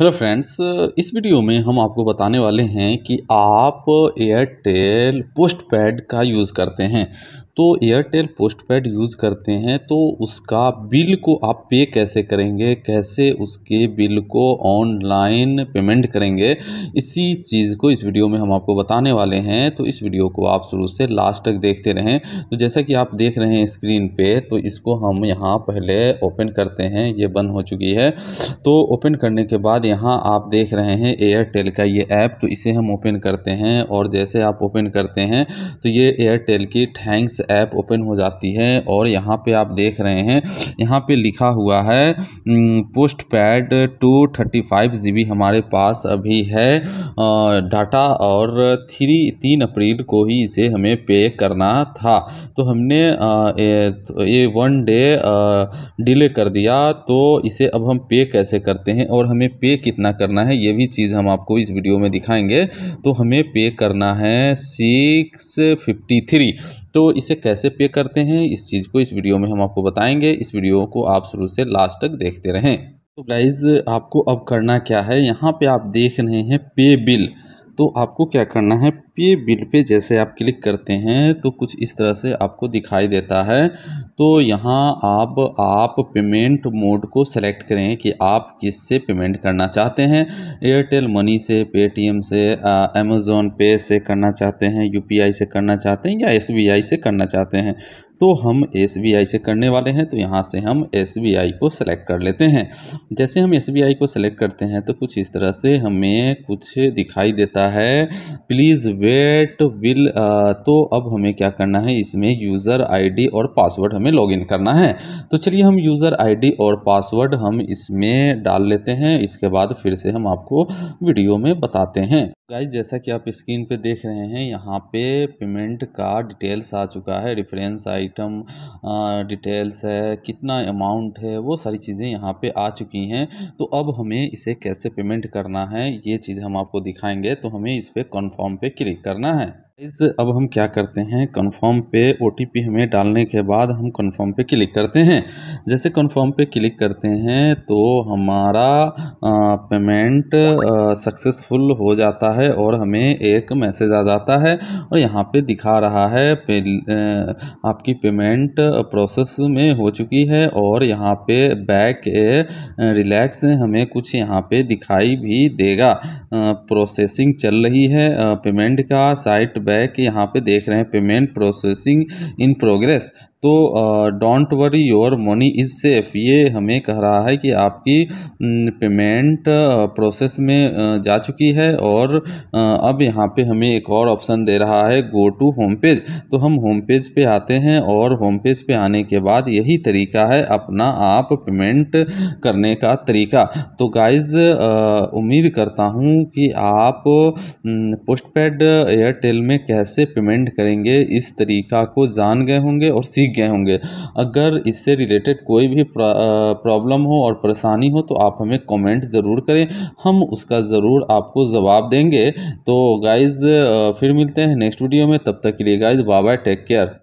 hello friends इस video में हम आपको बताने वाले हैं कि आप एयरटेल पोस्ट पैड का यूज़ करते हैं तो एयरटेल पोस्टपेड यूज़ करते हैं तो उसका बिल को आप पे कैसे करेंगे कैसे उसके बिल को ऑनलाइन पेमेंट करेंगे इसी चीज़ को इस वीडियो में हम आपको बताने वाले हैं तो इस वीडियो को आप शुरू से लास्ट तक देखते रहें तो जैसा कि आप देख रहे हैं स्क्रीन पे तो इसको हम यहाँ पहले ओपन करते हैं ये बंद हो चुकी है तो ओपन करने के बाद यहाँ आप देख रहे हैं एयरटेल का ये ऐप तो इसे हम ओपन करते हैं और जैसे आप ओपन करते हैं तो ये एयरटेल की थैंक्स ऐप ओपन हो जाती है और यहाँ पे आप देख रहे हैं यहाँ पे लिखा हुआ है postpaid two thirty five जी हमारे पास अभी है डाटा और थ्री तीन अप्रैल को ही इसे हमें पे करना था तो हमने ये वन डे डिले कर दिया तो इसे अब हम पे कैसे करते हैं और हमें पे कितना करना है ये भी चीज़ हम आपको इस वीडियो में दिखाएंगे तो हमें पे करना है सिक्स फिफ्टी थ्री तो इसे इसे कैसे पे करते हैं इस चीज़ को इस वीडियो में हम आपको बताएंगे इस वीडियो को आप शुरू से लास्ट तक देखते रहें तो गाइज़ आपको अब करना क्या है यहाँ पे आप देख रहे हैं पे बिल तो आपको क्या करना है पे बिल पे जैसे आप क्लिक करते हैं तो कुछ इस तरह से आपको दिखाई देता है तो यहाँ आप आप पेमेंट मोड को सेलेक्ट करें कि आप किससे पेमेंट करना चाहते हैं एयरटेल मनी से पेटीएम से अमेज़ोन पे से करना चाहते हैं यूपीआई से करना चाहते हैं या एसबीआई से करना चाहते हैं तो हम एस से करने वाले हैं तो यहाँ से हम एस को सेलेक्ट कर लेते हैं जैसे हम एस को सेलेक्ट करते हैं तो कुछ इस तरह से हमें कुछ दिखाई देता है प्लीज़ वेट विल तो अब हमें क्या करना है इसमें यूज़र आईडी और पासवर्ड हमें लॉगिन करना है तो चलिए हम यूज़र आईडी और पासवर्ड हम इसमें डाल लेते हैं इसके बाद फिर से हम आपको वीडियो में बताते हैं गाइज जैसा कि आप स्क्रीन पे देख रहे हैं यहाँ पे पेमेंट का डिटेल्स आ चुका है रेफरेंस आइटम डिटेल्स है कितना अमाउंट है वो सारी चीज़ें यहाँ पे आ चुकी हैं तो अब हमें इसे कैसे पेमेंट करना है ये चीज़ हम आपको दिखाएंगे तो हमें इस पर कन्फर्म पे क्लिक करना है इस अब हम क्या करते हैं कन्फर्म पे ओ हमें डालने के बाद हम कन्फर्म पे क्लिक करते हैं जैसे कन्फर्म पे क्लिक करते हैं तो हमारा पेमेंट सक्सेसफुल हो जाता है और हमें एक मैसेज आ जाता है और यहाँ पे दिखा रहा है पे, आ, आपकी पेमेंट प्रोसेस में हो चुकी है और यहाँ पे बैक ए रिलैक्स हमें कुछ यहाँ पे दिखाई भी देगा आ, प्रोसेसिंग चल रही है आ, पेमेंट का साइट है कि यहां पे देख रहे हैं पेमेंट प्रोसेसिंग इन प्रोग्रेस तो don't worry your money is safe ये हमें कह रहा है कि आपकी पेमेंट प्रोसेस में जा चुकी है और अब यहाँ पे हमें एक और ऑप्शन दे रहा है गो टू होम पेज तो हम होम पेज पे आते हैं और होम पेज पे आने के बाद यही तरीका है अपना आप पेमेंट करने का तरीका तो गाइज़ उम्मीद करता हूँ कि आप पोस्ट पेड एयरटेल में कैसे पेमेंट करेंगे इस तरीका को जान गए होंगे और सीख गए होंगे अगर इससे रिलेटेड कोई भी प्रॉब्लम हो और परेशानी हो तो आप हमें कमेंट ज़रूर करें हम उसका ज़रूर आपको जवाब देंगे तो गाइज़ फिर मिलते हैं नेक्स्ट वीडियो में तब तक के लिए गाइज़ बाय टेक केयर